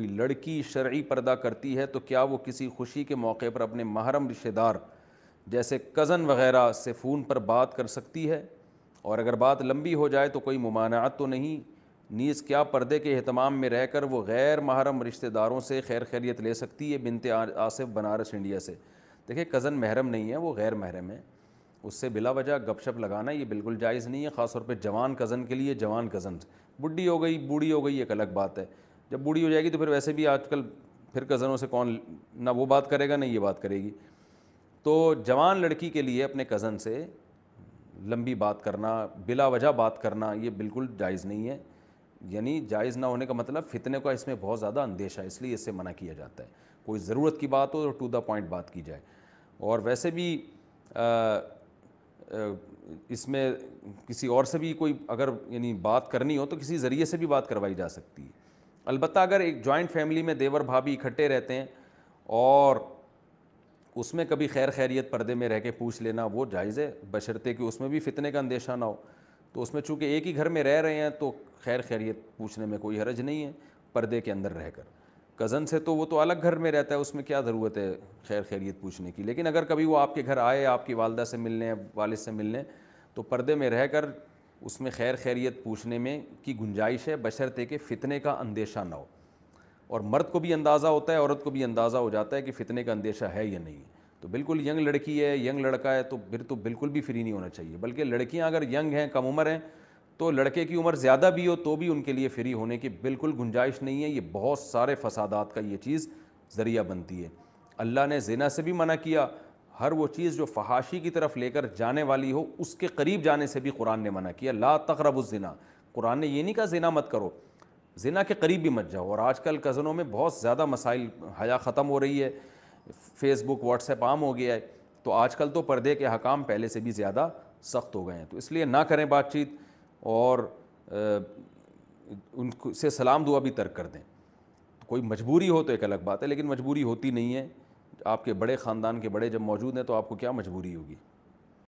लड़की शर्ी पर्दा करती है तो क्या वो किसी खुशी के मौके पर अपने महरम रिश्तेदार जैसे कज़न वगैरह से फ़ोन पर बात कर सकती है और अगर बात लंबी हो जाए तो कोई ममानात तो नहीं नीज़ क्या पर्दे के अहतमाम में रहकर वो गैर महरम रिश्तेदारों से खैर खैरियत ले सकती है बिनते आसिफ बनारस इंडिया से देखिए कज़न महरम नहीं है वो गैर महरम है उससे बिला वजह गपशप लगाना ये बिल्कुल जायज़ नहीं है ख़ासतौर पर जवान कज़न के लिए जवान कज़न बुढ़ी हो गई बूढ़ी हो गई एक अलग बात है जब बूढ़ी हो जाएगी तो फिर वैसे भी आजकल फिर कज़नों से कौन ना वो बात करेगा ना ये बात करेगी तो जवान लड़की के लिए अपने कज़न से लंबी बात करना बिला वजह बात करना ये बिल्कुल जायज़ नहीं है यानी जायज़ ना होने का मतलब फितने का इसमें बहुत ज़्यादा अंदेशा है इसलिए इससे मना किया जाता है कोई ज़रूरत की बात हो तो टू द पॉइंट बात की जाए और वैसे भी आ, आ, इसमें किसी और से भी कोई अगर यानी बात करनी हो तो किसी ज़रिए से भी बात करवाई जा सकती है अलबत् अगर एक जॉइंट फैमिली में देवर भाभी इकट्ठे रहते हैं और उसमें कभी खैर खैरियत पर्दे में रह के पूछ लेना वो जायज़ है बशरते कि उसमें भी फितने का अंदेशा ना हो तो उसमें चूँकि एक ही घर में रह रहे हैं तो खैर खैरियत पूछने में कोई हरज नहीं है पर्दे के अंदर रहकर कज़न से तो वो तो अलग घर में रहता है उसमें क्या ज़रूरत है खैर खैरियत पूछने की लेकिन अगर कभी वो आपके घर आए आपकी वालदा से मिलने वालद से मिलने तो पर्दे में रहकर उसमें खैर खैरियत पूछने में की गुंजाइश है बशरते कि फ़ितने का अंदेशा ना हो और मर्द को भी अंदाज़ा होता है औरत को भी अंदाज़ा हो जाता है कि फ़ितने का अंदेशा है या नहीं तो बिल्कुल यंग लड़की है यंग लड़का है तो फिर तो बिल्कुल भी फ्री नहीं होना चाहिए बल्कि लड़कियाँ अगर यंग हैं कम उम्र हैं तो लड़के की उम्र ज़्यादा भी हो तो भी उनके लिए फ्री होने की बिल्कुल गुंजाइश नहीं है ये बहुत सारे फसादात का ये चीज़ ज़रिया बनती है अल्लाह ने जिना से भी मना किया हर वो चीज़ जो फहाशी की तरफ लेकर जाने वाली हो उसके करीब जाने से भी कुरान ने मना किया ला जना कुरान ने ये नहीं कहा जिना मत करो जिना के करीब भी मत जाओ और आज कल कज़नों में बहुत ज़्यादा मसाइल हया ख़त्म हो रही है फेसबुक व्हाट्सएप आम हो गया है तो आज कल तो पर्दे के हकाम पहले से भी ज़्यादा सख्त हो गए हैं तो इसलिए ना करें बातचीत और उनको से सलाम दुआ भी तर्क कर दें कोई मजबूरी हो तो एक अलग बात है लेकिन मजबूरी होती नहीं है आपके बड़े ख़ानदान के बड़े जब मौजूद हैं तो आपको क्या मजबूरी होगी